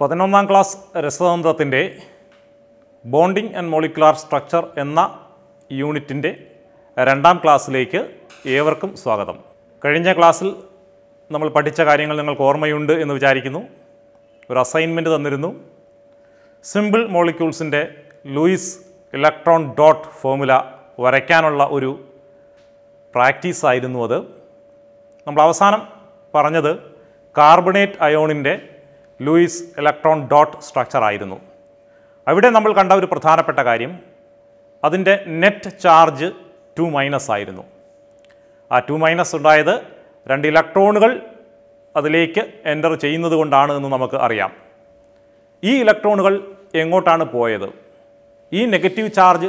പതിനൊന്നാം ക്ലാസ് രസതന്ത്രത്തിൻ്റെ bonding and molecular structure എന്ന യൂണിറ്റിൻ്റെ രണ്ടാം ക്ലാസ്സിലേക്ക് ഏവർക്കും സ്വാഗതം കഴിഞ്ഞ ക്ലാസ്സിൽ നമ്മൾ പഠിച്ച കാര്യങ്ങൾ നിങ്ങൾക്ക് ഓർമ്മയുണ്ട് എന്ന് വിചാരിക്കുന്നു ഒരു അസൈൻമെൻറ്റ് തന്നിരുന്നു സിമ്പിൾ മോളിക്യൂൾസിൻ്റെ ലൂയിസ് ഇലക്ട്രോൺ ഡോട്ട് ഫോമുല വരയ്ക്കാനുള്ള ഒരു പ്രാക്ടീസ് ആയിരുന്നു അത് നമ്മൾ അവസാനം പറഞ്ഞത് കാർബണേറ്റ് അയോണിൻ്റെ ലൂയിസ് ഇലക്ട്രോൺ ഡോട്ട് സ്ട്രക്ചർ ആയിരുന്നു അവിടെ നമ്മൾ കണ്ട ഒരു പ്രധാനപ്പെട്ട കാര്യം അതിൻ്റെ നെറ്റ് ചാർജ് ടു മൈനസ് ആയിരുന്നു ആ ടു മൈനസ് ഉണ്ടായത് രണ്ട് ഇലക്ട്രോണുകൾ അതിലേക്ക് എൻ്റർ ചെയ്യുന്നത് കൊണ്ടാണ് എന്ന് നമുക്ക് അറിയാം ഈ ഇലക്ട്രോണുകൾ എങ്ങോട്ടാണ് പോയത് ഈ നെഗറ്റീവ് ചാർജ്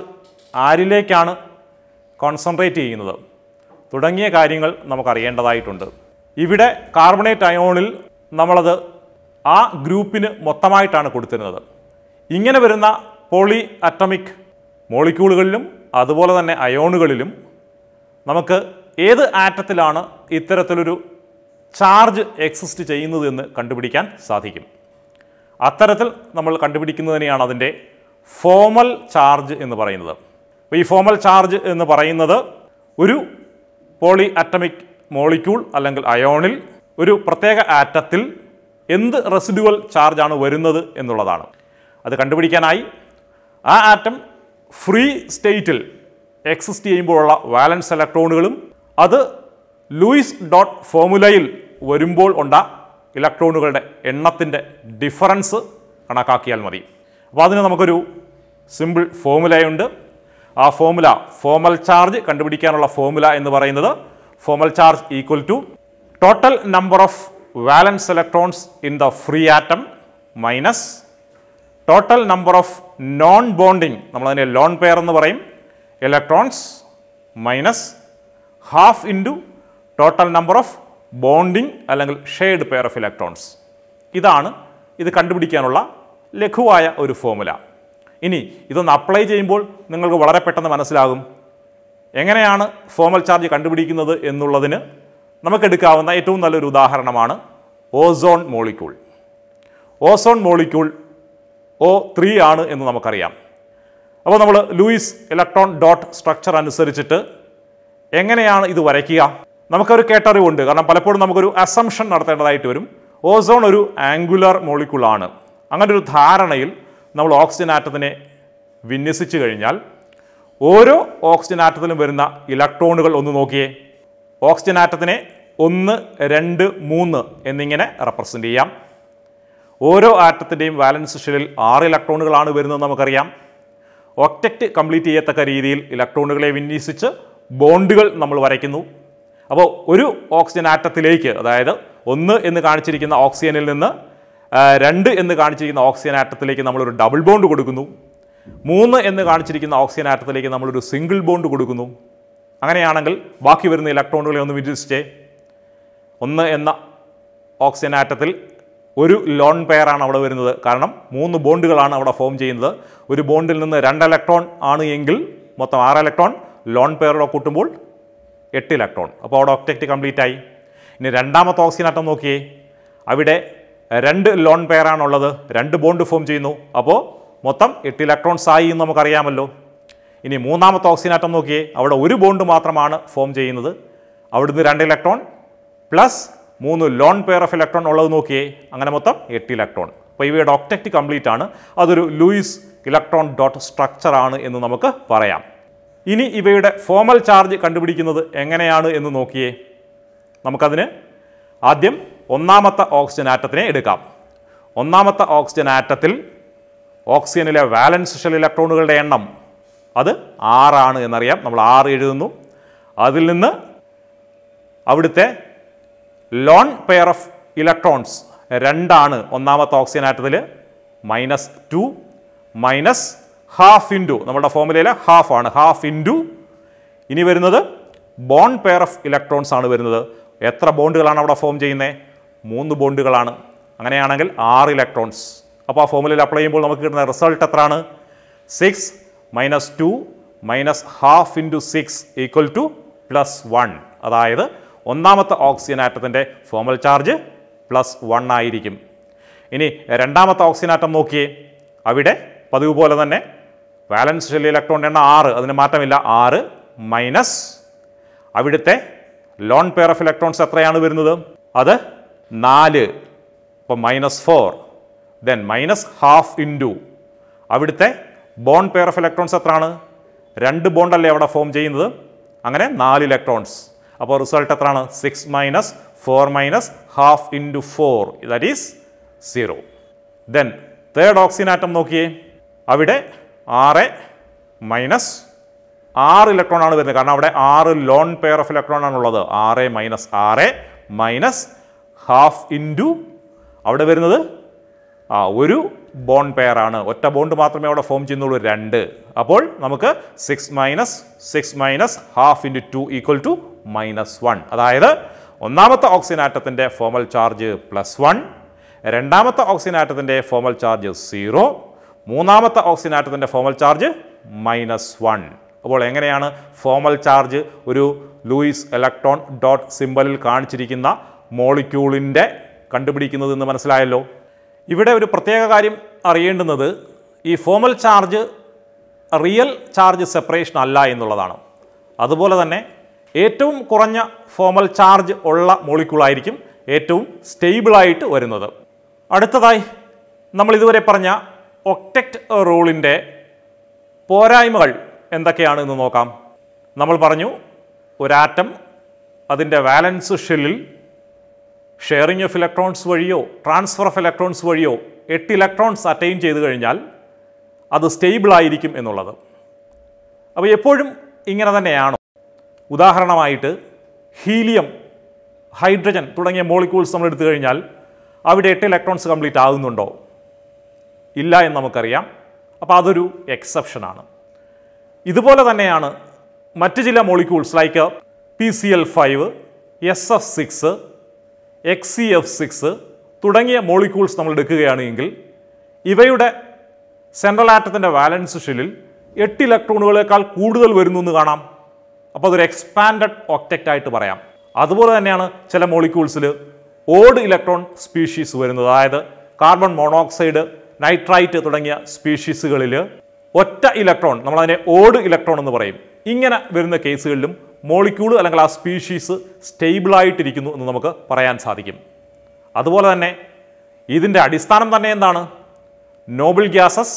ആരിലേക്കാണ് കോൺസെൻട്രേറ്റ് ചെയ്യുന്നത് തുടങ്ങിയ കാര്യങ്ങൾ നമുക്കറിയേണ്ടതായിട്ടുണ്ട് ഇവിടെ കാർബണേറ്റ് അയോണിൽ നമ്മളത് ആ ഗ്രൂപ്പിന് മൊത്തമായിട്ടാണ് കൊടുത്തിരുന്നത് ഇങ്ങനെ വരുന്ന പോളി അറ്റമിക് മോളിക്യൂളുകളിലും അതുപോലെ തന്നെ അയോണുകളിലും നമുക്ക് ഏത് ആറ്റത്തിലാണ് ഇത്തരത്തിലൊരു ചാർജ് എക്സിസ്റ്റ് ചെയ്യുന്നത് എന്ന് കണ്ടുപിടിക്കാൻ സാധിക്കും അത്തരത്തിൽ നമ്മൾ കണ്ടുപിടിക്കുന്നതിനെയാണ് അതിൻ്റെ ഫോമൽ ചാർജ് എന്ന് പറയുന്നത് അപ്പോൾ ഈ ഫോമൽ ചാർജ് എന്ന് പറയുന്നത് ഒരു പോളി അറ്റമിക് മോളിക്യൂൾ അല്ലെങ്കിൽ അയോണിൽ ഒരു പ്രത്യേക ആറ്റത്തിൽ എന്ത് റെസിഡുവൽ ചാർജാണ് വരുന്നത് എന്നുള്ളതാണ് അത് കണ്ടുപിടിക്കാനായി ആ ആറ്റം ഫ്രീ സ്റ്റേറ്റിൽ എക്സിസ്റ്റ് ചെയ്യുമ്പോഴുള്ള വാലൻസ് ഇലക്ട്രോണുകളും അത് ലൂയിസ് ഡോട്ട് ഫോമുലയിൽ വരുമ്പോൾ ഉണ്ട ഇലക്ട്രോണുകളുടെ എണ്ണത്തിൻ്റെ ഡിഫറൻസ് കണക്കാക്കിയാൽ മതി അപ്പോൾ അതിന് നമുക്കൊരു സിമ്പിൾ ഫോമുലയുണ്ട് ആ ഫോമുല ഫോമൽ ചാർജ് കണ്ടുപിടിക്കാനുള്ള ഫോമുല എന്ന് പറയുന്നത് formal charge equal to total number of valence electrons in the free atom minus total number of non bonding നമ്മളതിനെ ലോൺ പെയർ എന്ന് പറയും electrons minus half into total number of bonding അല്ലെങ്കിൽ shared pair of electrons ഇതാണ് ഇത് കണ്ടുപിടിക്കാനുള്ള ലഘുവായ ഒരു formula ഇനി ഇതൊന്ന് അപ്ലൈ ചെയ്യുമ്പോൾ നിങ്ങൾക്ക് വളരെ പെട്ടെന്ന് മനസ്സിലാകും എങ്ങനെയാണ് ഫോമൽ ചാർജ് കണ്ടുപിടിക്കുന്നത് എന്നുള്ളതിന് നമുക്കെടുക്കാവുന്ന ഏറ്റവും നല്ലൊരു ഉദാഹരണമാണ് ozone molecule ozone molecule O three ആണ് എന്ന് നമുക്കറിയാം അപ്പോൾ നമ്മൾ ലൂയിസ് ഇലക്ട്രോൺ ഡോട്ട് സ്ട്രക്ചർ അനുസരിച്ചിട്ട് എങ്ങനെയാണ് ഇത് വരയ്ക്കുക നമുക്കൊരു കേട്ടറിവുണ്ട് കാരണം പലപ്പോഴും നമുക്കൊരു അസംഷൻ നടത്തേണ്ടതായിട്ട് വരും ഓസോൺ ഒരു ആംഗുലർ മോളിക്കുളാണ് അങ്ങനെ ഒരു ധാരണയിൽ നമ്മൾ ഓക്സിജൻ ആറ്റത്തിനെ വിന്യസിച്ചു കഴിഞ്ഞാൽ ഓരോ ഓക്സിജൻ ആറ്റത്തിലും വരുന്ന ഇലക്ട്രോണുകൾ ഒന്ന് നോക്കിയേ ഓക്സിജൻ ആറ്റത്തിനെ ഒന്ന് രണ്ട് മൂന്ന് എന്നിങ്ങനെ റെപ്രസെൻ്റ് ചെയ്യാം ഓരോ ആറ്റത്തിൻ്റെയും വാലൻസ് ഷെല്ലിൽ ആറ് ഇലക്ട്രോണുകളാണ് വരുന്നത് നമുക്കറിയാം ഒറ്റക്ട് കംപ്ലീറ്റ് ചെയ്യത്തക്ക രീതിയിൽ ഇലക്ട്രോണുകളെ വിന്യസിച്ച് ബോണ്ടുകൾ നമ്മൾ വരയ്ക്കുന്നു അപ്പോൾ ഒരു ഓക്സിജൻ ആറ്റത്തിലേക്ക് അതായത് ഒന്ന് എന്ന് കാണിച്ചിരിക്കുന്ന ഓക്സിജനിൽ നിന്ന് രണ്ട് എന്ന് കാണിച്ചിരിക്കുന്ന ഓക്സിജൻ ആറ്റത്തിലേക്ക് നമ്മളൊരു ഡബിൾ ബോണ്ട് കൊടുക്കുന്നു മൂന്ന് എന്ന് കാണിച്ചിരിക്കുന്ന ഓക്സിജൻ ആറ്റത്തിലേക്ക് നമ്മളൊരു സിംഗിൾ ബോണ്ട് കൊടുക്കുന്നു അങ്ങനെയാണെങ്കിൽ ബാക്കി വരുന്ന ഇലക്ട്രോണുകളെ ഒന്ന് വിഭജിച്ചേ ഒന്ന് എന്ന ഓക്സിജൻ ആറ്റത്തിൽ ഒരു ലോൺ പെയറാണ് അവിടെ വരുന്നത് കാരണം മൂന്ന് ബോണ്ടുകളാണ് അവിടെ ഫോം ചെയ്യുന്നത് ഒരു ബോണ്ടിൽ നിന്ന് രണ്ട് ഇലക്ട്രോൺ ആണ് എങ്കിൽ മൊത്തം ആറ് ഇലക്ട്രോൺ ലോൺ പെയറോടെ കൂട്ടുമ്പോൾ എട്ട് ഇലക്ട്രോൺ അപ്പോൾ അവിടെ ഒക്ടക്റ്റ് കംപ്ലീറ്റ് ആയി ഇനി രണ്ടാമത്തെ ഓക്സിജൻ ആറ്റം നോക്കിയേ അവിടെ രണ്ട് ലോൺ പെയറാണുള്ളത് രണ്ട് ബോണ്ട് ഫോം ചെയ്യുന്നു അപ്പോൾ മൊത്തം എട്ട് ഇലക്ട്രോൺസ് ആയി എന്ന് നമുക്കറിയാമല്ലോ ഇനി മൂന്നാമത്തെ ഓക്സിജൻ ആറ്റം നോക്കിയേ അവിടെ ഒരു ബോണ്ട് മാത്രമാണ് ഫോം ചെയ്യുന്നത് അവിടുന്ന് രണ്ട് ഇലക്ട്രോൺ പ്ലസ് മൂന്ന് ലോൺ പെയർ ഓഫ് ഇലക്ട്രോൺ ഉള്ളത് നോക്കിയേ അങ്ങനെ മൊത്തം എട്ട് ഇലക്ട്രോൺ അപ്പോൾ ഇവയുടെ ഒക്ടക്റ്റ് കംപ്ലീറ്റ് ആണ് അതൊരു ലൂയിസ് ഇലക്ട്രോൺ ഡോട്ട് ആണ് എന്ന് നമുക്ക് പറയാം ഇനി ഇവയുടെ ഫോമൽ ചാർജ് കണ്ടുപിടിക്കുന്നത് എങ്ങനെയാണ് എന്ന് നോക്കിയേ നമുക്കതിന് ആദ്യം ഒന്നാമത്തെ ഓക്സിജൻ ആറ്റത്തിനെ എടുക്കാം ഒന്നാമത്തെ ഓക്സിജൻ ആറ്റത്തിൽ ഓക്സിജനിലെ വാലൻസ് ഷെൽ ഇലക്ട്രോണുകളുടെ എണ്ണം അത് ആറാണ് എന്നറിയാം നമ്മൾ ആറ് എഴുതുന്നു അതിൽ നിന്ന് അവിടുത്തെ ലോൺ പെയർ ഓഫ് ഇലക്ട്രോൺസ് രണ്ടാണ് ഒന്നാമത്തെ ഓക്സിജൻ ആറ്റത്തിൽ minus two minus half into നമ്മുടെ ഫോമുലയിൽ ഹാഫ് ആണ് ഹാഫ് ഇൻറ്റു ഇനി വരുന്നത് ബോണ്ട് പെയർ ഓഫ് ഇലക്ട്രോൺസ് ആണ് വരുന്നത് എത്ര ബോണ്ടുകളാണ് അവിടെ ഫോം ചെയ്യുന്നത് മൂന്ന് ബോണ്ടുകളാണ് അങ്ങനെയാണെങ്കിൽ ആറ് ഇലക്ട്രോൺസ് അപ്പോൾ ആ ഫോമുലയിൽ അപ്ലൈ ചെയ്യുമ്പോൾ നമുക്ക് കിട്ടുന്ന റിസൾട്ട് എത്രയാണ് six minus two minus half into six equal to plus one അതായത് ഒന്നാമത്തെ ഓക്സിജൻ ആറ്റത്തിൻ്റെ ഫോമൽ ചാർജ് പ്ലസ് വൺ ആയിരിക്കും ഇനി രണ്ടാമത്തെ ഓക്സിജൻ ആറ്റം നോക്കിയേ അവിടെ പതിവ് പോലെ തന്നെ വാലൻസ് ഷെല്ലിൽ ഇലക്ട്രോൺ എണ്ണം ആറ് അതിന് മാറ്റമില്ല ആറ് മൈനസ് അവിടുത്തെ ലോൺ പെയർ ഓഫ് ഇലക്ട്രോൺസ് എത്രയാണ് വരുന്നത് അത് നാല് ഇപ്പം minus four then minus half into അവിടുത്തെ ബോൺ പെയർ ഓഫ് ഇലക്ട്രോൺസ് എത്രയാണ് രണ്ട് ബോണ്ടല്ലേ അവിടെ ഫോം ചെയ്യുന്നത് അങ്ങനെ നാല് ഇലക്ട്രോൺസ് അപ്പോൾ റിസൾട്ട് എത്രയാണ് six minus four minus half into four that is zero then third oxygen atom നോക്കിയേ അവിടെ ആറ് മൈനസ് ആറ് ഇലക്ട്രോൺ ആണ് വരുന്നത് കാരണം അവിടെ ആറ് ലോൺ പെയർ ഓഫ് ഇലക്ട്രോൺ ഉള്ളത് ആറ് മൈനസ് ആറ് മൈനസ് ഹാഫ് ഇൻറ്റു അവിടെ വരുന്നത് ആ ഒരു ബോൺ പെയറാണ് ഒറ്റ ബോണ്ട് മാത്രമേ അവിടെ ഫോം ചെയ്യുന്നുള്ളൂ രണ്ട് അപ്പോൾ നമുക്ക് six minus six minus half into two equal to minus one അതായത് ഒന്നാമത്തെ ഓക്സിജൻ ആറ്റത്തിൻ്റെ ഫോമൽ ചാർജ് പ്ലസ് വൺ രണ്ടാമത്തെ ഓക്സിജൻ ആറ്റത്തിൻ്റെ ഫോമൽ ചാർജ് സീറോ മൂന്നാമത്തെ ഓക്സിജൻ ആറ്റത്തിൻ്റെ ഫോമൽ ചാർജ് മൈനസ് വൺ അപ്പോൾ എങ്ങനെയാണ് ഫോമൽ ചാർജ് ഒരു ലൂയിസ് ഇലക്ട്രോൺ ഡോട്ട് സിമ്പലിൽ കാണിച്ചിരിക്കുന്ന മോളിക്യൂളിൻ്റെ കണ്ടുപിടിക്കുന്നതെന്ന് എന്ന് മനസ്സിലായല്ലോ ഇവിടെ ഒരു പ്രത്യേക കാര്യം അറിയേണ്ടുന്നത് ഈ formal charge real charge separation അല്ല എന്നുള്ളതാണ് അതുപോലെ തന്നെ ഏറ്റവും കുറഞ്ഞ ഫോമൽ ചാർജ് ഉള്ള മോളിക്യൂളായിരിക്കും ഏറ്റവും സ്റ്റേബിളായിട്ട് വരുന്നത് അടുത്തതായി നമ്മൾ ഇതുവരെ പറഞ്ഞ ഒക്ടക്റ്റ് റൂളിൻ്റെ പോരായ്മകൾ എന്തൊക്കെയാണ് എന്ന് നോക്കാം നമ്മൾ പറഞ്ഞു ഒരാറ്റം അതിൻ്റെ വാലൻസ് ഷെല്ലിൽ ഷെയറിംഗ് ഓഫ് ഇലക്ട്രോൺസ് വഴിയോ ട്രാൻസ്ഫർ ഓഫ് ഇലക്ട്രോൺസ് വഴിയോ എട്ട് ഇലക്ട്രോൺസ് അറ്റൈൻ ചെയ്തു കഴിഞ്ഞാൽ അത് സ്റ്റേബിൾ ആയിരിക്കും എന്നുള്ളത് അപ്പോൾ എപ്പോഴും ഇങ്ങനെ തന്നെയാണോ ഉദാഹരണമായിട്ട് ഹീലിയം ഹൈഡ്രജൻ തുടങ്ങിയ മോളിക്യൂൾസ് നമ്മൾ എടുത്തു കഴിഞ്ഞാൽ അവിടെ എട്ട് ഇലക്ട്രോൺസ് കംപ്ലീറ്റ് ആകുന്നുണ്ടോ ഇല്ല എന്ന് നമുക്കറിയാം അപ്പോൾ അതൊരു എക്സെപ്ഷനാണ് ഇതുപോലെ തന്നെയാണ് മറ്റ് ചില molecules like P C L five S F six X C F six തുടങ്ങിയ മോളിക്യൂൾസ് നമ്മൾ എടുക്കുകയാണെങ്കിൽ ഇവയുടെ സെൻട്രൽ ആറ്റത്തിൻ്റെ വാലൻസ് ഷെല്ലിൽ എട്ട് ഇലക്ട്രോണുകളേക്കാൾ കൂടുതൽ വരുന്നു എന്ന് കാണാം അപ്പോൾ അതൊരു എക്സ്പാൻഡഡ് ഒക്ടക്റ്റ് ആയിട്ട് പറയാം അതുപോലെ തന്നെയാണ് ചില മോളിക്യൂൾസിൽ ഓഡ് ഇലക്ട്രോൺ സ്പീഷീസ് വരുന്നത് അതായത് കാർബൺ മോണോക്സൈഡ് നൈട്രൈറ്റ് തുടങ്ങിയ സ്പീഷീസുകളിൽ ഒറ്റ ഇലക്ട്രോൺ നമ്മളതിനെ ഓഡ് ഇലക്ട്രോൺ എന്ന് പറയും ഇങ്ങനെ വരുന്ന കേസുകളിലും മോളിക്യൂൾ അല്ലെങ്കിൽ ആ സ്പീഷീസ് സ്റ്റേബിളായിട്ടിരിക്കുന്നു എന്ന് നമുക്ക് പറയാൻ സാധിക്കും അതുപോലെ തന്നെ ഇതിൻ്റെ അടിസ്ഥാനം തന്നെ എന്താണ് നോബിൾ ഗ്യാസസ്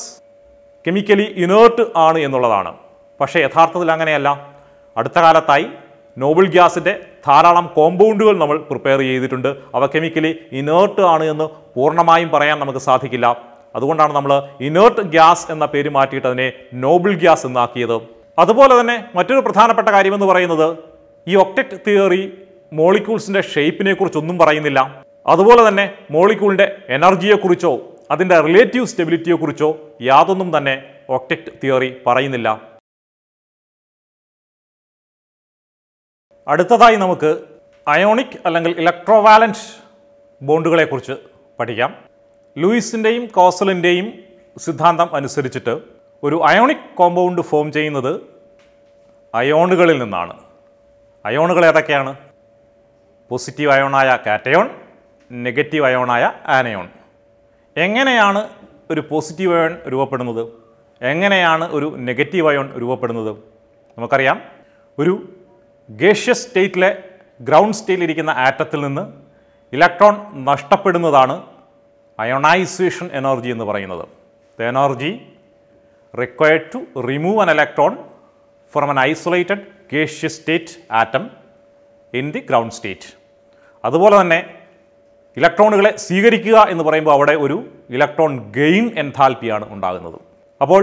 കെമിക്കലി ഇനേർട്ട് ആണ് എന്നുള്ളതാണ് പക്ഷേ യഥാർത്ഥത്തിൽ അങ്ങനെയല്ല അടുത്ത കാലത്തായി നോബിൾ ഗ്യാസിൻ്റെ ധാരാളം കോമ്പൗണ്ടുകൾ നമ്മൾ പ്രിപ്പയർ ചെയ്തിട്ടുണ്ട് അവ കെമിക്കലി ഇനേർട്ട് ആണ് എന്ന് പൂർണ്ണമായും പറയാൻ നമുക്ക് സാധിക്കില്ല അതുകൊണ്ടാണ് നമ്മൾ ഇനേർട്ട് ഗ്യാസ് എന്ന പേര് മാറ്റിയിട്ട് അതിനെ നോബിൾ ഗ്യാസ് എന്നാക്കിയത് അതുപോലെ തന്നെ മറ്റൊരു പ്രധാനപ്പെട്ട കാര്യമെന്ന് പറയുന്നത് ഈ ഒക്ടറ്റ് തിയറി മോളിക്യൂൾസിൻ്റെ ഷേപ്പിനെ കുറിച്ചൊന്നും പറയുന്നില്ല അതുപോലെ തന്നെ മോളിക്യൂളിൻ്റെ എനർജിയെക്കുറിച്ചോ അതിൻ്റെ റിലേറ്റീവ് സ്റ്റെബിലിറ്റിയെക്കുറിച്ചോ യാതൊന്നും തന്നെ ഒക്ടറ്റ് തിയറി പറയുന്നില്ല അടുത്തതായി നമുക്ക് അയോണിക് അല്ലെങ്കിൽ ഇലക്ട്രോവാലൻറ്റ് ബോണ്ടുകളെക്കുറിച്ച് പഠിക്കാം ലൂയിസിൻ്റെയും കോസലിൻ്റെയും സിദ്ധാന്തം അനുസരിച്ചിട്ട് ഒരു അയോണിക് കോമ്പൗണ്ട് ഫോം ചെയ്യുന്നത് അയോണുകളിൽ നിന്നാണ് അയോണുകൾ ഏതൊക്കെയാണ് പോസിറ്റീവ് അയോണായ കാറ്റയോൺ നെഗറ്റീവ് അയോണായ ആനയോൺ എങ്ങനെയാണ് ഒരു പോസിറ്റീവ് അയോൺ രൂപപ്പെടുന്നത് എങ്ങനെയാണ് ഒരു നെഗറ്റീവ് അയോൺ രൂപപ്പെടുന്നത് നമുക്കറിയാം ഒരു ഗേഷ്യസ് സ്റ്റേറ്റിലെ ഗ്രൗണ്ട് ഇരിക്കുന്ന ആറ്റത്തിൽ നിന്ന് ഇലക്ട്രോൺ നഷ്ടപ്പെടുന്നതാണ് അയോണൈസേഷൻ എനർജി എന്ന് പറയുന്നത് the energy required to remove an electron from an isolated gaseous state atom in the ground state. അതുപോലെ തന്നെ ഇലക്ട്രോണുകളെ സ്വീകരിക്കുക എന്ന് പറയുമ്പോൾ അവിടെ ഒരു ഇലക്ട്രോൺ ഗെയിൻ എൻതാൽപ്പിയാണ് ഉണ്ടാകുന്നത് അപ്പോൾ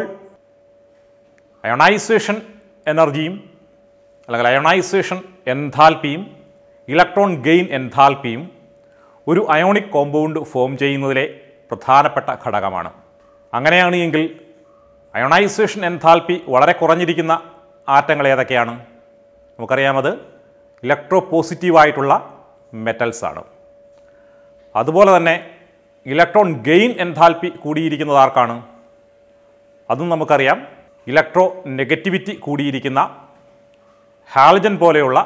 അയോണൈസേഷൻ എനർജിയും അല്ലെങ്കിൽ അയോണൈസേഷൻ എൻതാൽപ്പിയും ഇലക്ട്രോൺ ഗെയിൻ എൻതാൽപ്പിയും ഒരു അയോണിക് കോമ്പൗണ്ട് ഫോം ചെയ്യുന്നതിലെ പ്രധാനപ്പെട്ട ഘടകമാണ് അങ്ങനെയാണ് എങ്കിൽ അയോണൈസേഷൻ എൻതാൽപ്പി വളരെ കുറഞ്ഞിരിക്കുന്ന ആറ്റങ്ങൾ ഏതൊക്കെയാണ് നമുക്കറിയാമത് ഇലക്ട്രോ പോസിറ്റീവായിട്ടുള്ള മെറ്റൽസാണ് അതുപോലെ തന്നെ ഇലക്ട്രോൺ ഗെയിൻ എൻതാൽപ്പി കൂടിയിരിക്കുന്നത് ആർക്കാണ് അതും നമുക്കറിയാം ഇലക്ട്രോ നെഗറ്റിവിറ്റി കൂടിയിരിക്കുന്ന ഹാലജൻ പോലെയുള്ള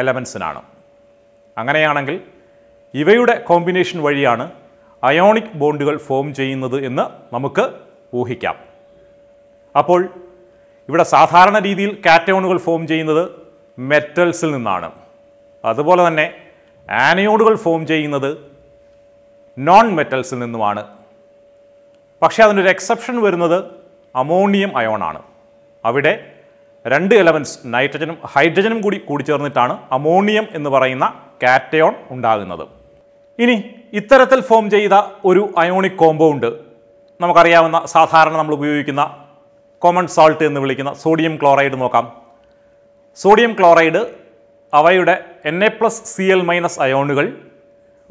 എലമെൻസിനാണ് അങ്ങനെയാണെങ്കിൽ ഇവയുടെ കോമ്പിനേഷൻ വഴിയാണ് അയോണിക് ബോണ്ടുകൾ ഫോം ചെയ്യുന്നത് എന്ന് നമുക്ക് ഊഹിക്കാം അപ്പോൾ ഇവിടെ സാധാരണ രീതിയിൽ കാറ്റയോണുകൾ ഫോം ചെയ്യുന്നത് മെറ്റൽസിൽ നിന്നാണ് അതുപോലെ തന്നെ ആനയോണുകൾ ഫോം ചെയ്യുന്നത് നോൺ മെറ്റൽസിൽ നിന്നുമാണ് പക്ഷേ അതിനൊരു എക്സെപ്ഷൻ വരുന്നത് അമോണിയം അയോണാണ് അവിടെ രണ്ട് എലമെൻറ്റ്സ് നൈട്രജനും ഹൈഡ്രജനും കൂടി കൂടിച്ചേർന്നിട്ടാണ് അമോണിയം എന്ന് പറയുന്ന കാറ്റയോൺ ഉണ്ടാകുന്നത് ഇനി ഇത്തരത്തിൽ ഫോം ചെയ്ത ഒരു അയോണിക് കോമ്പൗണ്ട് നമുക്കറിയാവുന്ന സാധാരണ നമ്മൾ ഉപയോഗിക്കുന്ന കോമൺ സോൾട്ട് എന്ന് വിളിക്കുന്ന സോഡിയം ക്ലോറൈഡ് നോക്കാം സോഡിയം ക്ലോറൈഡ് അവയുടെ N A plus C L minus അയോണുകൾ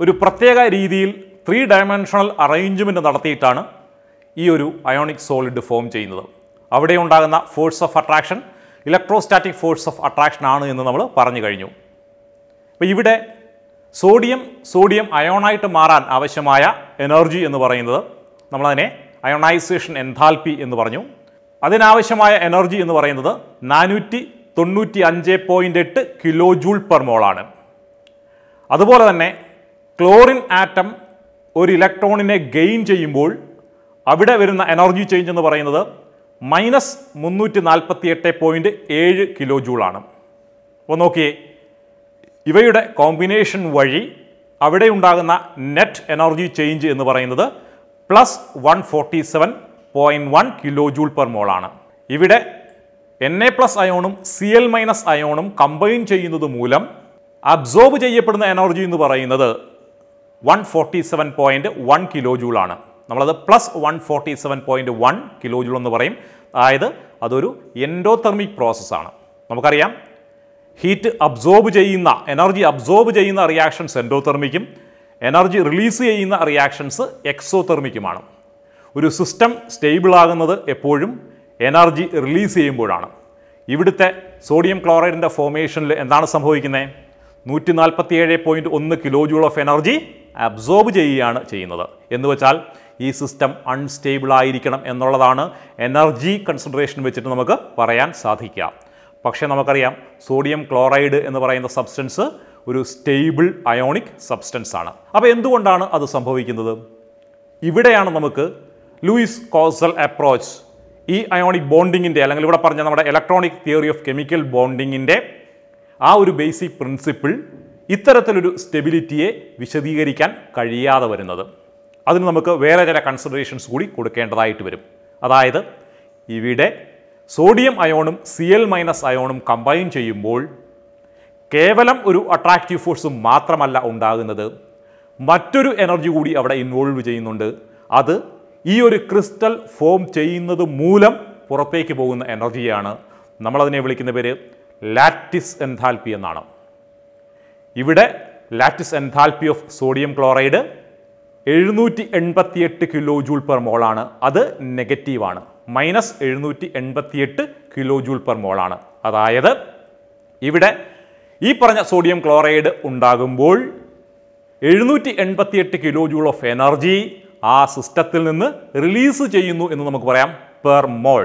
ഒരു പ്രത്യേക രീതിയിൽ ത്രീ ഡയമെൻഷണൽ അറേഞ്ച്മെൻറ്റ് നടത്തിയിട്ടാണ് ഈ ഒരു അയോണിക് സോളിഡ് ഫോം ചെയ്യുന്നത് അവിടെ ഉണ്ടാകുന്ന force of attraction electrostatic force of attraction ആണ് എന്ന് നമ്മൾ പറഞ്ഞു കഴിഞ്ഞു അപ്പോൾ ഇവിടെ സോഡിയം സോഡിയം അയോണായിട്ട് മാറാൻ ആവശ്യമായ എനർജി എന്ന് പറയുന്നത് നമ്മളതിനെ അയോണൈസേഷൻ എൻതാൽപ്പി എന്ന് പറഞ്ഞു അതിനാവശ്യമായ എനർജി എന്ന് പറയുന്നത് നാനൂറ്റി തൊണ്ണൂറ്റി അഞ്ച് പോയിൻ്റ് എട്ട് കിലോ ജൂൾ പെർ മോളാണ് അതുപോലെ തന്നെ ക്ലോറിൻ ആറ്റം ഒരു ഇലക്ട്രോണിനെ ഗെയിൻ ചെയ്യുമ്പോൾ അവിടെ വരുന്ന എനർജി ചേഞ്ച് എന്ന് പറയുന്നത് മൈനസ് മുന്നൂറ്റി നാൽപ്പത്തി എട്ട് പോയിൻറ്റ് ഏഴ് കിലോ ജൂളാണ് അപ്പോൾ നോക്കിയേ ഇവയുടെ കോമ്പിനേഷൻ വഴി അവിടെ ഉണ്ടാകുന്ന നെറ്റ് എനർജി ചേഞ്ച് എന്ന് പറയുന്നത് plus one forty seven point one kilo joule per മോളാണ് ഇവിടെ എൻ എ പ്ലസ് അയോണും സി എൽ മൈനസ് അയോണും കമ്പൈൻ ചെയ്യുന്നത് മൂലം അബ്സോർബ് ചെയ്യപ്പെടുന്ന എനർജി എന്ന് പറയുന്നത് one forty seven point one kilo ജൂളാണ് നമ്മളത് plus one forty seven point one kilo joule എന്ന് പറയും അതായത് അതൊരു എൻഡോതെർമിക് പ്രോസസ്സാണ് നമുക്കറിയാം ഹീറ്റ് അബ്സോർബ് ചെയ്യുന്ന എനർജി അബ്സോർബ് ചെയ്യുന്ന റിയാക്ഷൻസ് എൻഡോതെർമിക്കും എനർജി റിലീസ് ചെയ്യുന്ന റിയാക്ഷൻസ് എക്സോതെർമിക്കുമാണ് ഒരു സിസ്റ്റം സ്റ്റേബിളാകുന്നത് എപ്പോഴും എനർജി റിലീസ് ചെയ്യുമ്പോഴാണ് ഇവിടുത്തെ സോഡിയം ക്ലോറൈഡിൻ്റെ ഫോർമേഷനിൽ എന്താണ് സംഭവിക്കുന്നത് നൂറ്റി ഏഴ് പോയിൻറ്റ് ഒന്ന് kilo joule of energy absorb ചെയ്യുകയാണ് ചെയ്യുന്നത് എന്ന് വെച്ചാൽ ഈ സിസ്റ്റം അൺസ്റ്റേബിൾ ആയിരിക്കണം എന്നുള്ളതാണ് എനർജി കൺസൺട്രേഷൻ വെച്ചിട്ട് നമുക്ക് പറയാൻ സാധിക്കുക പക്ഷേ നമുക്കറിയാം സോഡിയം ക്ലോറൈഡ് എന്ന് പറയുന്ന സബ്സ്റ്റൻസ് ഒരു സ്റ്റേബിൾ അയോണിക് സബ്സ്റ്റൻസ് ആണ് അപ്പോൾ എന്തുകൊണ്ടാണ് അത് സംഭവിക്കുന്നത് ഇവിടെയാണ് നമുക്ക് ലൂയിസ് കോസൽ അപ്രോച്ച് ഈ അയോണിക് ബോണ്ടിങ്ങിൻ്റെ അല്ലെങ്കിൽ ഇവിടെ പറഞ്ഞ നമ്മുടെ ഇലക്ട്രോണിക് തിയറി ഓഫ് കെമിക്കൽ ബോണ്ടിങ്ങിൻ്റെ ആ ഒരു ബേസിക് പ്രിൻസിപ്പിൾ ഇത്തരത്തിലൊരു സ്റ്റെബിലിറ്റിയെ വിശദീകരിക്കാൻ കഴിയാതെ വരുന്നത് അതിന് നമുക്ക് വേറെ ചില കൺസിഡറേഷൻസ് കൂടി കൊടുക്കേണ്ടതായിട്ട് വരും അതായത് ഇവിടെ സോഡിയം അയോണും സി എൽ മൈനസ് അയോണും കമ്പൈൻ ചെയ്യുമ്പോൾ കേവലം ഒരു അട്രാക്റ്റീവ് ഫോഴ്സ് മാത്രമല്ല ഉണ്ടാകുന്നത് മറ്റൊരു എനർജി കൂടി അവിടെ ഇൻവോൾവ് ചെയ്യുന്നുണ്ട് അത് ഈ ഒരു ക്രിസ്റ്റൽ ഫോം ചെയ്യുന്നത് മൂലം പുറത്തേക്ക് പോകുന്ന എനർജിയാണ് നമ്മളതിനെ വിളിക്കുന്ന പേര് ലാറ്റിസ് എൻതാൽപ്പി എന്നാണ് ഇവിടെ lattice enthalpy of sodium chloride എഴുന്നൂറ്റി എൺപത്തിയെട്ട് കിലോ ജൂൾ പെർ മോളാണ് അത് നെഗറ്റീവാണ് മൈനസ് എഴുന്നൂറ്റി എൺപത്തിയെട്ട് കിലോ ജൂൾ പെർ മോളാണ് അതായത് ഇവിടെ ഈ പറഞ്ഞ സോഡിയം ക്ലോറൈഡ് ഉണ്ടാകുമ്പോൾ എഴുന്നൂറ്റി എൺപത്തിയെട്ട് കിലോ ജൂൾ ഓഫ് എനർജി ആ സിസ്റ്റത്തിൽ നിന്ന് റിലീസ് ചെയ്യുന്നു എന്ന് നമുക്ക് പറയാം പെർ മോൾ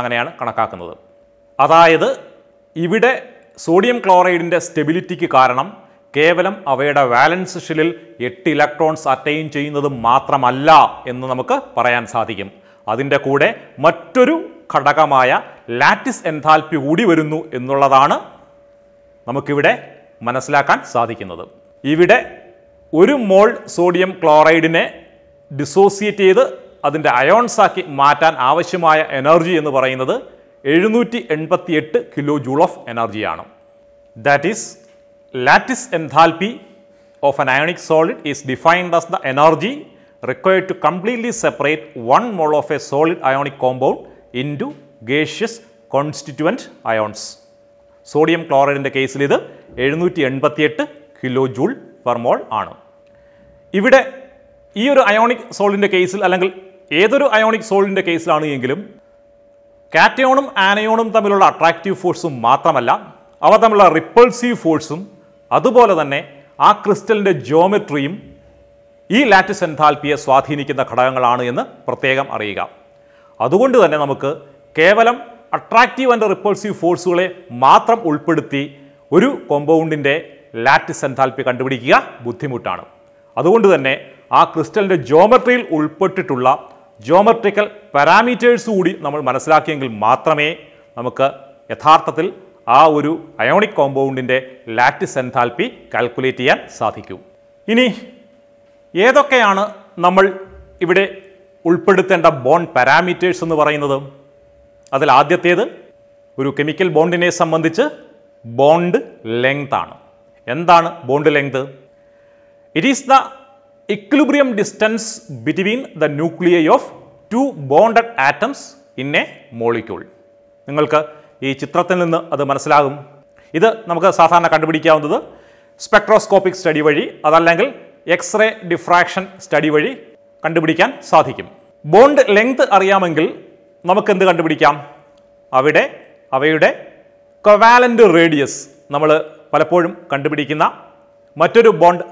അങ്ങനെയാണ് കണക്കാക്കുന്നത് അതായത് ഇവിടെ സോഡിയം ക്ലോറൈഡിൻ്റെ സ്റ്റെബിലിറ്റിക്ക് കാരണം കേവലം അവയുടെ വാലൻസ് ഷെല്ലിൽ എട്ട് ഇലക്ട്രോൺസ് അറ്റൈൻ ചെയ്യുന്നത് മാത്രമല്ല എന്ന് നമുക്ക് പറയാൻ സാധിക്കും അതിൻ്റെ കൂടെ മറ്റൊരു ഘടകമായ ലാറ്റിസ് എൻതാൽപ്പി കൂടി വരുന്നു എന്നുള്ളതാണ് നമുക്കിവിടെ മനസ്സിലാക്കാൻ സാധിക്കുന്നത് ഇവിടെ ഒരു മോൾ സോഡിയം ക്ലോറൈഡിനെ ഡിസോസിയേറ്റ് ചെയ്ത് അതിൻ്റെ അയോൺസാക്കി മാറ്റാൻ ആവശ്യമായ എനർജി എന്ന് പറയുന്നത് എഴുന്നൂറ്റി എൺപത്തി എട്ട് കിലോ ജൂൾ ഓഫ് എനർജിയാണ് that is lattice enthalpy of ionic solid is defined as the energy required to completely separate one mole of a solid ionic compound into gaseous constituent ions sodium ക്ലോറൈഡിൻ്റെ കേസിൽ ഇത് എഴുന്നൂറ്റി എട്ട് kilo joule per mole ആണ് ഇവിടെ ഈ ഒരു ionic സോളിൻ്റെ കേസിൽ അല്ലെങ്കിൽ ഏതൊരു അയോണിക് സോളിൻ്റെ കേസിലാണ് എങ്കിലും കാറ്റയോണും ആനയോണും തമ്മിലുള്ള അട്രാക്റ്റീവ് ഫോഴ്സും മാത്രമല്ല അവ തമ്മിലുള്ള റിപ്പൾസീവ് ഫോഴ്സും അതുപോലെ തന്നെ ആ ക്രിസ്റ്റലിൻ്റെ ജോമെട്രിയും ഈ ലാറ്റിസ് എൻതാൽപ്പിയെ സ്വാധീനിക്കുന്ന ഘടകങ്ങളാണ് എന്ന് പ്രത്യേകം അറിയുക അതുകൊണ്ട് തന്നെ നമുക്ക് കേവലം അട്രാക്റ്റീവ് ആൻഡ് റിപ്പൾസീവ് ഫോഴ്സുകളെ മാത്രം ഉൾപ്പെടുത്തി ഒരു കോമ്പൗണ്ടിൻ്റെ ലാറ്റിസ് എൻതാൽപ്പി കണ്ടുപിടിക്കുക ബുദ്ധിമുട്ടാണ് അതുകൊണ്ട് തന്നെ ആ ക്രിസ്റ്റലിൻ്റെ ജോമട്രിയിൽ ഉൾപ്പെട്ടിട്ടുള്ള ജോമട്രിക്കൽ പാരാമീറ്റേഴ്സ് കൂടി നമ്മൾ മനസ്സിലാക്കിയെങ്കിൽ മാത്രമേ നമുക്ക് യഥാർത്ഥത്തിൽ ആ ഒരു അയോണിക് കോമ്പൗണ്ടിൻ്റെ ലാറ്റിസ് എൻതാൽപ്പി കാൽക്കുലേറ്റ് ചെയ്യാൻ സാധിക്കൂ ഇനി ഏതൊക്കെയാണ് നമ്മൾ ഇവിടെ ഉൾപ്പെടുത്തേണ്ട ബോൺ പാരാമീറ്റേഴ്സ് എന്ന് പറയുന്നത് അതിൽ ആദ്യത്തേത് ഒരു കെമിക്കൽ ബോണ്ടിനെ സംബന്ധിച്ച് ബോണ്ട് ലെങ്ത് ആണ് എന്താണ് bond length it is the equilibrium distance between the nuclei of two bonded atoms in a molecule നിങ്ങൾക്ക് ഈ ചിത്രത്തിൽ നിന്ന് അത് മനസ്സിലാകും ഇത് നമുക്ക് സാധാരണ കണ്ടുപിടിക്കാവുന്നത് സ്പെക്ട്രോസ്കോപ്പിക് സ്റ്റഡി വഴി അതല്ലെങ്കിൽ എക്സ്റേ ഡിഫ്രാക്ഷൻ സ്റ്റഡി വഴി കണ്ടുപിടിക്കാൻ സാധിക്കും ബോണ്ട് ലെങ്ത് അറിയാമെങ്കിൽ നമുക്ക് എന്ത് കണ്ടുപിടിക്കാം അവിടെ അവയുടെ കൊവാലൻ്റ് റേഡിയസ് നമ്മൾ പലപ്പോഴും കണ്ടുപിടിക്കുന്ന മറ്റൊരു ബോണ്ട്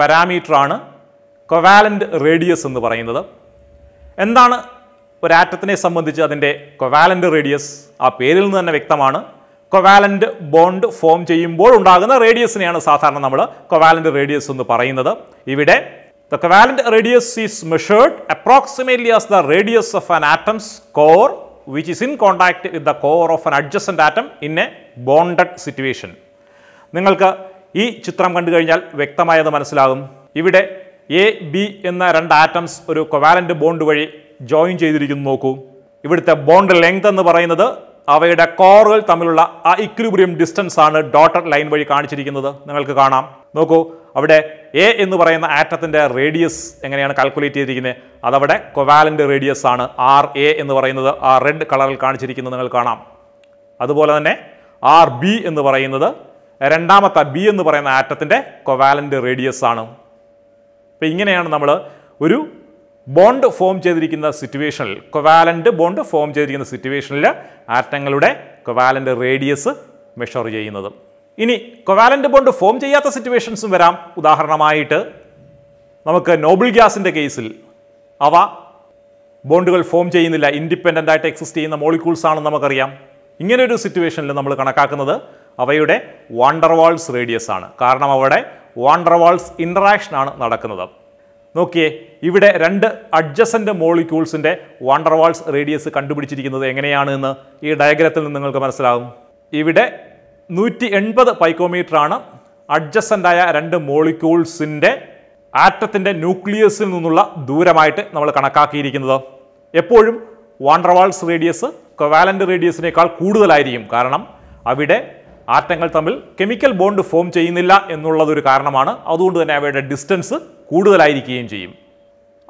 പാരാമീറ്ററാണ് കൊവാലൻ്റ് റേഡിയസ് എന്ന് പറയുന്നത് എന്താണ് ഒരു ആറ്റത്തിനെ സംബന്ധിച്ച് അതിൻ്റെ കൊവാലൻ്റ് റേഡിയസ് ആ പേരിൽ നിന്ന് തന്നെ വ്യക്തമാണ് കൊവാലൻ്റ് ബോണ്ട് ഫോം ചെയ്യുമ്പോൾ ഉണ്ടാകുന്ന റേഡിയസിനെയാണ് സാധാരണ നമ്മൾ കൊവാലൻ്റ് റേഡിയസ് എന്ന് പറയുന്നത് ഇവിടെ the covalent radius is measured approximately as the radius of an atom's core which is in contact with the core of an adjacent atom in a bonded situation നിങ്ങൾക്ക് ഈ ചിത്രം കണ്ടു കഴിഞ്ഞാൽ വ്യക്തമായത് മനസ്സിലാകും ഇവിടെ എ ബി എന്ന രണ്ട് ആറ്റംസ് ഒരു കൊവാലൻ്റ് ബോണ്ട് വഴി ജോയിൻ ചെയ്തിരിക്കുന്നു നോക്കൂ ഇവിടുത്തെ ബോണ്ട് ലെങ്ത് എന്ന് പറയുന്നത് അവയുടെ കോറുകൾ തമ്മിലുള്ള ആ ഇക്വിലിബ്രിയം ഡിസ്റ്റൻസ് ആണ് ഡോട്ടർ ലൈൻ വഴി കാണിച്ചിരിക്കുന്നത് നിങ്ങൾക്ക് കാണാം നോക്കൂ അവിടെ എ എന്ന് പറയുന്ന ആറ്റത്തിൻ്റെ റേഡിയസ് എങ്ങനെയാണ് കാൽക്കുലേറ്റ് ചെയ്തിരിക്കുന്നത് അതവിടെ കൊവാലൻ്റ് റേഡിയസ് ആണ് ആർ എ എന്ന് പറയുന്നത് ആ റെഡ് കളറിൽ കാണിച്ചിരിക്കുന്നത് നിങ്ങൾ കാണാം അതുപോലെ തന്നെ ആർ ബി എന്ന് പറയുന്നത് രണ്ടാമത്തെ ബി എന്ന് പറയുന്ന ആറ്റത്തിൻ്റെ കൊവാലൻ്റ് റേഡിയസ് ആണ് അപ്പോൾ ഇങ്ങനെയാണ് നമ്മൾ ഒരു ബോണ്ട് ഫോം ചെയ്തിരിക്കുന്ന സിറ്റുവേഷനിൽ കൊവാലൻ്റ് ബോണ്ട് ഫോം ചെയ്തിരിക്കുന്ന സിറ്റുവേഷനിൽ ആറ്റങ്ങളുടെ കൊവാലൻ്റ് റേഡിയസ് മെഷർ ചെയ്യുന്നത് ഇനി കൊവാലൻ്റ് ബോണ്ട് ഫോം ചെയ്യാത്ത സിറ്റുവേഷൻസും വരാം ഉദാഹരണമായിട്ട് നമുക്ക് നോബിൾ ഗ്യാസിൻ്റെ കേസിൽ അവ ബോണ്ടുകൾ ഫോം ചെയ്യുന്നില്ല ഇൻഡിപെൻഡൻ്റ് ആയിട്ട് എക്സിസ്റ്റ് ചെയ്യുന്ന മോളിക്യൂൾസ് ആണെന്ന് നമുക്കറിയാം ഇങ്ങനെയൊരു സിറ്റുവേഷനിൽ നമ്മൾ കണക്കാക്കുന്നത് അവയുടെ വാണ്ടർവാൾസ് റേഡിയസ് ആണ് കാരണം അവിടെ വാണ്ടർവാൾസ് ഇൻട്രാക്ഷനാണ് നടക്കുന്നത് നോക്കിയേ ഇവിടെ രണ്ട് അഡ്ജസൻ്റ് മോളിക്യൂൾസിൻ്റെ വാണ്ടർവാൾസ് റേഡിയസ് കണ്ടുപിടിച്ചിരിക്കുന്നത് എങ്ങനെയാണ് എന്ന് ഈ ഡയഗ്രത്തിൽ നിന്ന് നിങ്ങൾക്ക് മനസ്സിലാകും ഇവിടെ നൂറ്റി എൺപത് പൈക്കോമീറ്ററാണ് അഡ്ജസൻ്റായ രണ്ട് മോളിക്യൂൾസിൻ്റെ ആറ്റത്തിൻ്റെ ന്യൂക്ലിയസിൽ നിന്നുള്ള ദൂരമായിട്ട് നമ്മൾ കണക്കാക്കിയിരിക്കുന്നത് എപ്പോഴും വാണ്ടർവാൾസ് റേഡിയസ് കൊവാലൻ്റ് റേഡിയസിനേക്കാൾ കൂടുതലായിരിക്കും കാരണം അവിടെ ആറ്റങ്ങൾ തമ്മിൽ കെമിക്കൽ ബോണ്ട് ഫോം ചെയ്യുന്നില്ല എന്നുള്ളതൊരു കാരണമാണ് അതുകൊണ്ട് തന്നെ അവയുടെ ഡിസ്റ്റൻസ് കൂടുതലായിരിക്കുകയും ചെയ്യും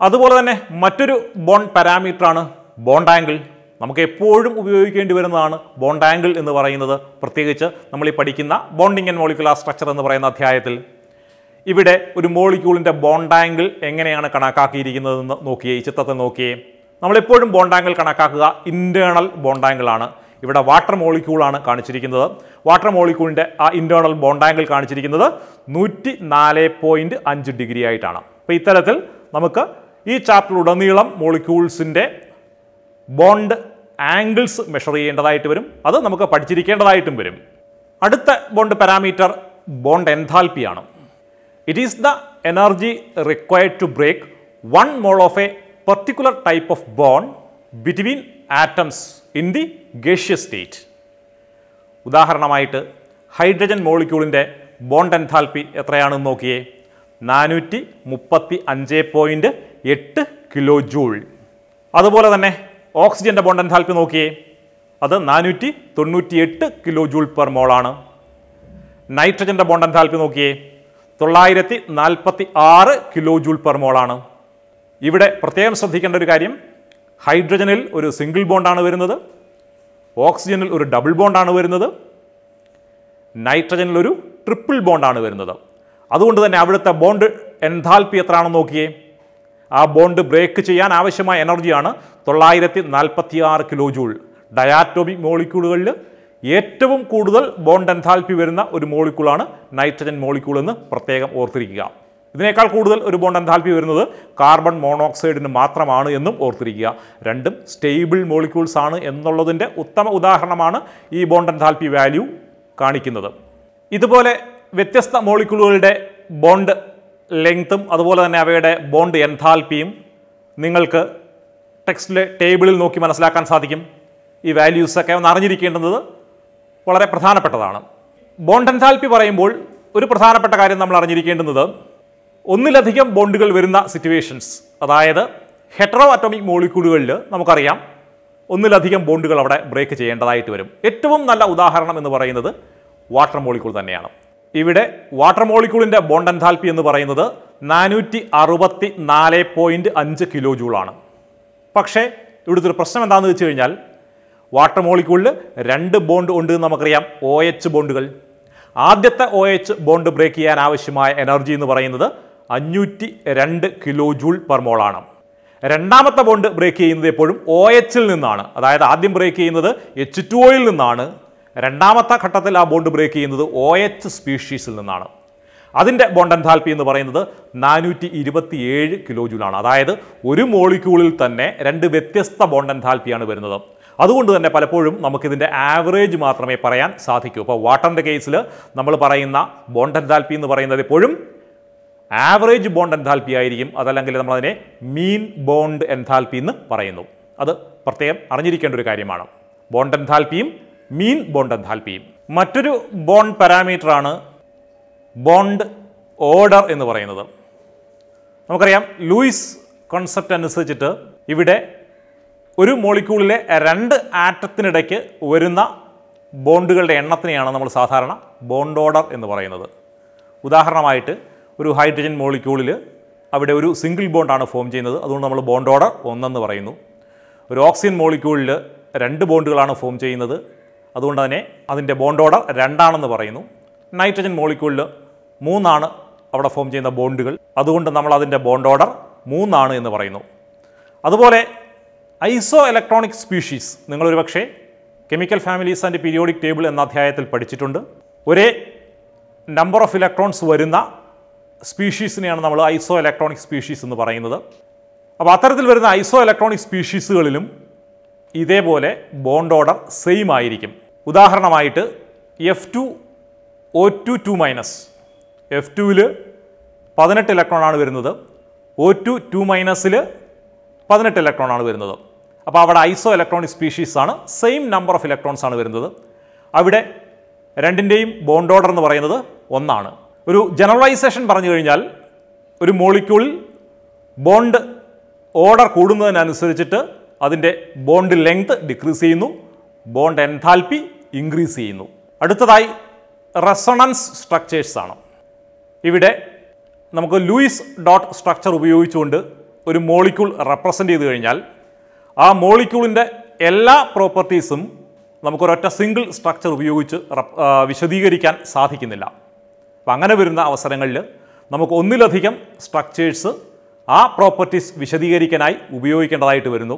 അതുപോലെ തന്നെ മറ്റൊരു ബോണ്ട് പാരാമീറ്ററാണ് ബോണ്ട് ആംഗിൾ നമുക്ക് എപ്പോഴും ഉപയോഗിക്കേണ്ടി വരുന്നതാണ് ബോണ്ട് ആംഗിൾ എന്ന് പറയുന്നത് പ്രത്യേകിച്ച് നമ്മൾ ഈ പഠിക്കുന്ന ബോണ്ടിങ് ആൻഡ് മോളിക്കുലർ സ്ട്രക്ചർ എന്ന് പറയുന്ന അധ്യായത്തിൽ ഇവിടെ ഒരു മോളിക്യൂളിൻ്റെ ബോണ്ട് ആംഗിൾ എങ്ങനെയാണ് കണക്കാക്കിയിരിക്കുന്നതെന്ന് നോക്കിയേ ഈ ചിത്രത്തെ നോക്കിയേ നമ്മളെപ്പോഴും ബോണ്ട് ആംഗിൾ കണക്കാക്കുക ഇൻറ്റേണൽ ബോണ്ട് ആംഗിൾ ആണ് ഇവിടെ വാട്ടർ മോളിക്യൂളാണ് കാണിച്ചിരിക്കുന്നത് വാട്ടർ മോളിക്യൂളിൻ്റെ ആ ഇൻറ്റേർണൽ ബോണ്ടാങ്കിൽ കാണിച്ചിരിക്കുന്നത് നൂറ്റി നാല് പോയിൻ്റ് അഞ്ച് ഡിഗ്രി ആയിട്ടാണ് അപ്പോൾ ഇത്തരത്തിൽ നമുക്ക് ഈ ചാപ്റ്ററിലുടനീളം മോളിക്യൂൾസിൻ്റെ ബോണ്ട് ആംഗിൾസ് മെഷർ ചെയ്യേണ്ടതായിട്ട് വരും അത് നമുക്ക് പഠിച്ചിരിക്കേണ്ടതായിട്ടും വരും അടുത്ത ബോണ്ട് പാരാമീറ്റർ ബോണ്ട് എൻതാൽപ്പിയാണ് it is the energy required to break one mole of a particular type of bond between atoms in the gaseous state ഉദാഹരണമായിട്ട് ഹൈഡ്രജൻ മോളിക്യൂളിൻ്റെ ബോണ്ട് എൻഥാൽപ്പി എത്രയാണെന്ന് നോക്കിയേ നാനൂറ്റി മുപ്പത്തി അഞ്ച് പോയിൻറ്റ് എട്ട് കിലോ ജൂൾ അതുപോലെ തന്നെ ഓക്സിജൻ്റെ ബോണ്ട് എൻഥാൽപ്പി നോക്കിയേ അത് നാനൂറ്റി തൊണ്ണൂറ്റി എട്ട് കിലോ ജൂൾ പെർ മോളാണ് നൈട്രജൻ്റെ ബോണ്ട് എൻതാൽപ്പി നോക്കിയേ തൊള്ളായിരത്തി നാൽപ്പത്തി ആറ് കിലോ ജൂൾ പെർ മോളാണ് ഇവിടെ പ്രത്യേകം ശ്രദ്ധിക്കേണ്ട ഒരു കാര്യം ഹൈഡ്രജനിൽ ഒരു സിംഗിൾ ബോണ്ടാണ് വരുന്നത് ഓക്സിജനിൽ ഒരു ഡബിൾ ബോണ്ടാണ് വരുന്നത് നൈട്രജനിൽ ഒരു ട്രിപ്പിൾ ബോണ്ടാണ് വരുന്നത് അതുകൊണ്ട് തന്നെ അവിടുത്തെ ബോണ്ട് എൻതാൽപ്പി എത്രയാണെന്ന് നോക്കിയേ ആ ബോണ്ട് ബ്രേക്ക് ചെയ്യാൻ ആവശ്യമായ എനർജിയാണ് തൊള്ളായിരത്തി നാൽപ്പത്തി ആറ് കിലോ ജൂൾ ഡയാറ്റോമിക് മോളിക്യൂളുകളിൽ ഏറ്റവും കൂടുതൽ ബോണ്ട് എൻതാൽപ്പി വരുന്ന ഒരു മോളിക്യൂളാണ് നൈട്രജൻ മോളിക്യൂൾ എന്ന് പ്രത്യേകം ഓർത്തിരിക്കുക ഇതിനേക്കാൾ കൂടുതൽ ഒരു ബോണ്ട് എന്താൽപ്പി വരുന്നത് കാർബൺ മോണോക്സൈഡിന് മാത്രമാണ് എന്നും ഓർത്തിരിക്കുക രണ്ടും സ്റ്റേബിൾ മോളിക്യൂൾസ് ആണ് എന്നുള്ളതിൻ്റെ ഉത്തമ ഉദാഹരണമാണ് ഈ ബോണ്ട് എന്താൽപ്പി വാല്യൂ കാണിക്കുന്നത് ഇതുപോലെ വ്യത്യസ്ത മോളിക്യൂളുകളുടെ ബോണ്ട് ലെങ്ത്തും അതുപോലെ തന്നെ അവയുടെ ബോണ്ട് എന്താൽപ്പിയും നിങ്ങൾക്ക് ടെക്സ്റ്റിലെ ടേബിളിൽ നോക്കി മനസ്സിലാക്കാൻ സാധിക്കും ഈ വാല്യൂസൊക്കെ ഒന്ന് അറിഞ്ഞിരിക്കേണ്ടത് വളരെ പ്രധാനപ്പെട്ടതാണ് ബോണ്ട് എൻതാൽപ്പി പറയുമ്പോൾ ഒരു പ്രധാനപ്പെട്ട കാര്യം നമ്മൾ അറിഞ്ഞിരിക്കേണ്ടുന്നത് ഒന്നിലധികം ബോണ്ടുകൾ വരുന്ന സിറ്റുവേഷൻസ് അതായത് ഹെറ്ററോ അറ്റോമിക് മോളിക്യൂളുകളിൽ നമുക്കറിയാം ഒന്നിലധികം ബോണ്ടുകൾ അവിടെ ബ്രേക്ക് ചെയ്യേണ്ടതായിട്ട് വരും ഏറ്റവും നല്ല ഉദാഹരണം എന്ന് പറയുന്നത് വാട്ടർ മോളിക്യൂൾ തന്നെയാണ് ഇവിടെ വാട്ടർ മോളിക്യൂളിൻ്റെ ബോണ്ട് എൻതാൽപ്പി എന്ന് പറയുന്നത് നാനൂറ്റി അറുപത്തി നാല് പോയിൻറ്റ് അഞ്ച് കിലോ ജൂളാണ് പക്ഷേ ഇവിടുത്തെ ഒരു പ്രശ്നം എന്താണെന്ന് വെച്ച് കഴിഞ്ഞാൽ വാട്ടർ മോളിക്യൂളിൽ രണ്ട് ബോണ്ട് ഉണ്ട് എന്ന് നമുക്കറിയാം ഒ എച്ച് ബോണ്ടുകൾ ആദ്യത്തെ ഒ എച്ച് ബോണ്ട് ബ്രേക്ക് ചെയ്യാൻ ആവശ്യമായ എനർജി എന്ന് പറയുന്നത് അഞ്ഞൂറ്റി രണ്ട് കിലോ ജൂൾ പെർ മോളാണ് രണ്ടാമത്തെ ബോണ്ട് ബ്രേക്ക് ചെയ്യുന്നത് എപ്പോഴും ഒ എച്ചിൽ നിന്നാണ് അതായത് ആദ്യം ബ്രേക്ക് ചെയ്യുന്നത് എച്ച് ടു ഒയിൽ നിന്നാണ് രണ്ടാമത്തെ ഘട്ടത്തിൽ ആ ബോണ്ട് ബ്രേക്ക് ചെയ്യുന്നത് ഒ എച്ച് സ്പീഷീസിൽ നിന്നാണ് അതിൻ്റെ ബോണ്ട് എൻതാൽപ്പി എന്ന് പറയുന്നത് നാനൂറ്റി ഏഴ് കിലോ ജൂലാണ് അതായത് ഒരു മോളിക്യൂളിൽ തന്നെ രണ്ട് വ്യത്യസ്ത ബോണ്ട് എൻതാൽപ്പിയാണ് വരുന്നത് അതുകൊണ്ട് തന്നെ പലപ്പോഴും നമുക്കിതിൻ്റെ ആവറേജ് മാത്രമേ പറയാൻ സാധിക്കൂ അപ്പോൾ വാട്ടറിൻ്റെ കേസിൽ നമ്മൾ പറയുന്ന ബോണ്ട് എൻതാൽപ്പി എന്ന് പറയുന്നത് എപ്പോഴും ആവറേജ് ബോണ്ട് എൻതാൽപ്പി ആയിരിക്കും അതല്ലെങ്കിൽ നമ്മളതിനെ മീൻ ബോണ്ട് എൻതാൽപ്പി എന്ന് പറയുന്നു അത് പ്രത്യേകം അറിഞ്ഞിരിക്കേണ്ട ഒരു കാര്യമാണ് ബോണ്ട് എൻതാൽപ്പിയും മീൻ ബോണ്ട് എൻതാൽപ്പിയും മറ്റൊരു ബോണ്ട് പാരാമീറ്ററാണ് ബോണ്ട് ഓർഡർ എന്ന് പറയുന്നത് നമുക്കറിയാം ലൂയിസ് കോൺസെപ്റ്റ് അനുസരിച്ചിട്ട് ഇവിടെ ഒരു മോളിക്യൂളിലെ രണ്ട് ആറ്റത്തിനിടയ്ക്ക് വരുന്ന ബോണ്ടുകളുടെ എണ്ണത്തിനെയാണ് നമ്മൾ സാധാരണ ബോണ്ട് ഓർഡർ എന്ന് പറയുന്നത് ഉദാഹരണമായിട്ട് ഒരു ഹൈഡ്രജൻ മോളിക്യൂളിൽ അവിടെ ഒരു സിംഗിൾ ബോണ്ടാണ് ഫോം ചെയ്യുന്നത് അതുകൊണ്ട് നമ്മൾ ബോണ്ട് ഓർഡർ ഒന്നെന്ന് പറയുന്നു ഒരു ഓക്സിജൻ മോളിക്യൂളിൽ രണ്ട് ബോണ്ടുകളാണ് ഫോം ചെയ്യുന്നത് അതുകൊണ്ട് തന്നെ അതിൻ്റെ ബോണ്ട് ഓർഡർ രണ്ടാണെന്ന് പറയുന്നു നൈട്രജൻ മോളിക്യൂളിൽ മൂന്നാണ് അവിടെ ഫോം ചെയ്യുന്ന ബോണ്ടുകൾ അതുകൊണ്ട് നമ്മൾ അതിൻ്റെ ബോണ്ട് ഓർഡർ മൂന്നാണ് എന്ന് പറയുന്നു അതുപോലെ ഐസോ ഇലക്ട്രോണിക് സ്പീഷീസ് നിങ്ങളൊരു പക്ഷേ chemical families and periodic table എന്ന അധ്യായത്തിൽ പഠിച്ചിട്ടുണ്ട് ഒരേ നമ്പർ ഓഫ് ഇലക്ട്രോൺസ് വരുന്ന സ്പീഷീസിനെയാണ് നമ്മൾ ഐസോ ഇലക്ട്രോണിക് സ്പീഷീസ് എന്ന് പറയുന്നത് അപ്പോൾ അത്തരത്തിൽ വരുന്ന ഐസോ ഇലക്ട്രോണിക് സ്പീഷീസുകളിലും ഇതേപോലെ ബോണ്ട് ഓർഡർ സെയിം ആയിരിക്കും ഉദാഹരണമായിട്ട് F two O two two minus F ടുവിൽ പതിനെട്ട് ഇലക്ട്രോണാണ് വരുന്നത് ഒ ടു ടു മൈനസിൽ പതിനെട്ട് ഇലക്ട്രോണാണ് വരുന്നത് അപ്പോൾ അവിടെ ഐസോ ഇലക്ട്രോണിക് സ്പീഷീസാണ് സെയിം നമ്പർ ഓഫ് ഇലക്ട്രോൺസ് ആണ് വരുന്നത് അവിടെ രണ്ടിൻ്റെയും ബോണ്ട് ഓർഡർ എന്ന് പറയുന്നത് ഒന്നാണ് ഒരു ജനറലൈസേഷൻ പറഞ്ഞു കഴിഞ്ഞാൽ ഒരു മോളിക്യൂളിൽ ബോണ്ട് ഓർഡർ കൂടുന്നതിനനുസരിച്ചിട്ട് അതിൻ്റെ ബോണ്ട് ലെങ്ത് ഡിക്രീസ് ചെയ്യുന്നു ബോണ്ട് എൻതാൽപ്പി ഇൻക്രീസ് ചെയ്യുന്നു അടുത്തതായി റെസണൻസ് സ്ട്രക്ചേഴ്സ് ആണ് ഇവിടെ നമുക്ക് ലൂയിസ് ഡോട്ട് സ്ട്രക്ചർ ഉപയോഗിച്ചുകൊണ്ട് ഒരു മോളിക്യൂൾ റെപ്രസെൻ്റ് ചെയ്ത് കഴിഞ്ഞാൽ ആ മോളിക്യൂളിൻ്റെ എല്ലാ പ്രോപ്പർട്ടീസും നമുക്കൊരൊറ്റ സിംഗിൾ സ്ട്രക്ചർ ഉപയോഗിച്ച് വിശദീകരിക്കാൻ സാധിക്കുന്നില്ല അപ്പം അങ്ങനെ വരുന്ന അവസരങ്ങളിൽ നമുക്ക് ഒന്നിലധികം സ്ട്രക്ചേഴ്സ് ആ പ്രോപ്പർട്ടീസ് വിശദീകരിക്കാനായി ഉപയോഗിക്കേണ്ടതായിട്ട് വരുന്നു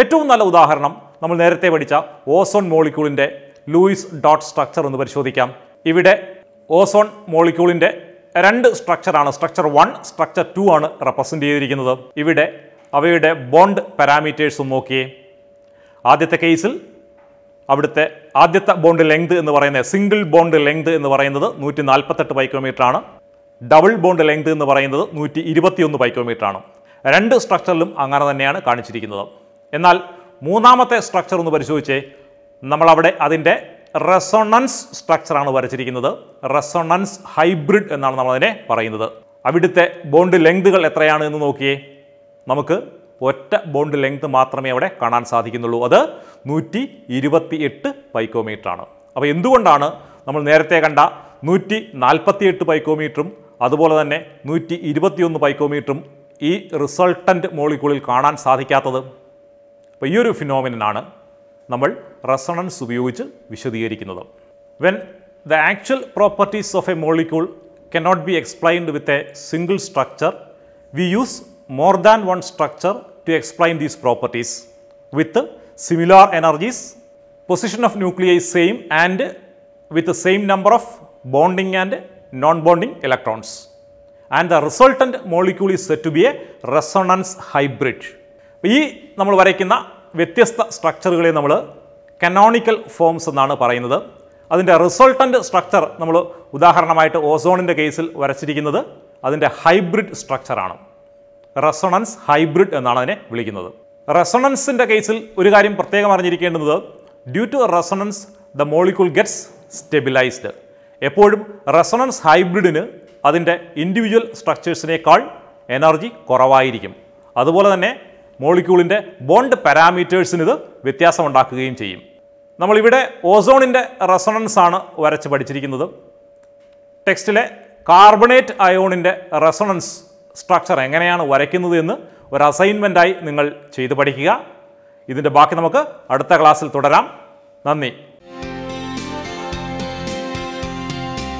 ഏറ്റവും നല്ല ഉദാഹരണം നമ്മൾ നേരത്തെ പഠിച്ച ഓസോൺ മോളിക്യൂളിൻ്റെ ലൂയിസ് ഡോട്ട് സ്ട്രക്ചർ ഒന്ന് പരിശോധിക്കാം ഇവിടെ ഓസോൺ മോളിക്യൂളിൻ്റെ രണ്ട് സ്ട്രക്ചറാണ് സ്ട്രക്ചർ വൺ സ്ട്രക്ചർ ടു ആണ് റെപ്രസെൻ്റ് ചെയ്തിരിക്കുന്നത് ഇവിടെ അവയുടെ ബോണ്ട് പാരാമീറ്റേഴ്സും നോക്കിയേ ആദ്യത്തെ കേസിൽ അവിടുത്തെ ആദ്യത്തെ ബോണ്ട് ലെങ്ത് എന്ന് പറയുന്നത് സിംഗിൾ ബോണ്ട് ലെങ്ത് എന്ന് പറയുന്നത് നൂറ്റി നാൽപ്പത്തെട്ട് പൈക്കോമീറ്റർ ആണ് ഡബിൾ ബോണ്ട് ലെങ്ത് എന്ന് പറയുന്നത് നൂറ്റി ഇരുപത്തിയൊന്ന് പൈക്കോമീറ്റർ ആണ് രണ്ട് സ്ട്രക്ചറിലും അങ്ങനെ തന്നെയാണ് കാണിച്ചിരിക്കുന്നത് എന്നാൽ മൂന്നാമത്തെ സ്ട്രക്ചർ ഒന്ന് പരിശോധിച്ചേ നമ്മളവിടെ അതിൻ്റെ റെസൊണൻസ് സ്ട്രക്ചറാണ് വരച്ചിരിക്കുന്നത് റെസൊണൻസ് ഹൈബ്രിഡ് എന്നാണ് നമ്മളതിനെ പറയുന്നത് അവിടുത്തെ ബോണ്ട് ലെങ്തുകൾ എത്രയാണ് എന്ന് നോക്കിയേ നമുക്ക് ഒറ്റ ബോണ്ട് ലെങ്ത് മാത്രമേ അവിടെ കാണാൻ സാധിക്കുന്നുള്ളൂ അത് നൂറ്റി ഇരുപത്തി എട്ട് പൈക്കോമീറ്ററാണ് അപ്പോൾ എന്തുകൊണ്ടാണ് നമ്മൾ നേരത്തെ കണ്ട നൂറ്റി നാൽപ്പത്തിയെട്ട് പൈക്കോമീറ്ററും അതുപോലെ തന്നെ നൂറ്റി ഇരുപത്തിയൊന്ന് പൈക്കോമീറ്ററും ഈ റിസൾട്ടൻ്റ് മോളിക്കുളിൽ കാണാൻ സാധിക്കാത്തത് അപ്പോൾ ഈ ഒരു ഫിനോമിനാണ് നമ്മൾ റെസണൻസ് ഉപയോഗിച്ച് വിശദീകരിക്കുന്നത് when the actual properties of a cannot be explained with a single structure we use more than one structure to explain these properties with similar energies, position of nuclei same and with the same number of bonding and non-bonding electrons. And the resultant molecule is said to be a resonance hybrid ഈ നമ്മൾ വരയ്ക്കുന്ന വ്യത്യസ്ത സ്ട്രക്ചറുകളെ നമ്മൾ canonical forms എന്നാണ് പറയുന്നത് അതിൻ്റെ resultant structure നമ്മൾ ഉദാഹരണമായിട്ട് ഓസോണിൻ്റെ കേസിൽ വരച്ചിരിക്കുന്നത് അതിൻ്റെ ഹൈബ്രിഡ് സ്ട്രക്ചറാണ് റെസൊണൻസ് ഹൈബ്രിഡ് എന്നാണ് അതിനെ വിളിക്കുന്നത് റെസണൻസിൻ്റെ കേസിൽ ഒരു കാര്യം പ്രത്യേകം അറിഞ്ഞിരിക്കേണ്ടത് due to resonance the molecule gets stabilised എപ്പോഴും റെസണൻസ് ഹൈബ്രിഡിന് അതിൻ്റെ ഇൻഡിവിജ്വൽ സ്ട്രക്ചേഴ്സിനേക്കാൾ എനർജി കുറവായിരിക്കും അതുപോലെ തന്നെ മോളിക്യൂളിൻ്റെ ബോണ്ട് പാരാമീറ്റേഴ്സിന് ഇത് വ്യത്യാസമുണ്ടാക്കുകയും ചെയ്യും നമ്മളിവിടെ ഓസോണിൻ്റെ റെസണൻസ് ആണ് വരച്ച് പഠിച്ചിരിക്കുന്നത് ടെക്സ്റ്റിലെ കാർബണേറ്റ് അയോണിൻ്റെ റെസണൻസ് സ്ട്രക്ചർ എങ്ങനെയാണ് വരയ്ക്കുന്നത് എന്ന് ഒരു അസൈൻമെൻറ്റായി നിങ്ങൾ ചെയ്തു പഠിക്കുക ഇതിൻ്റെ ബാക്കി നമുക്ക് അടുത്ത ക്ലാസ്സിൽ തുടരാം നന്ദി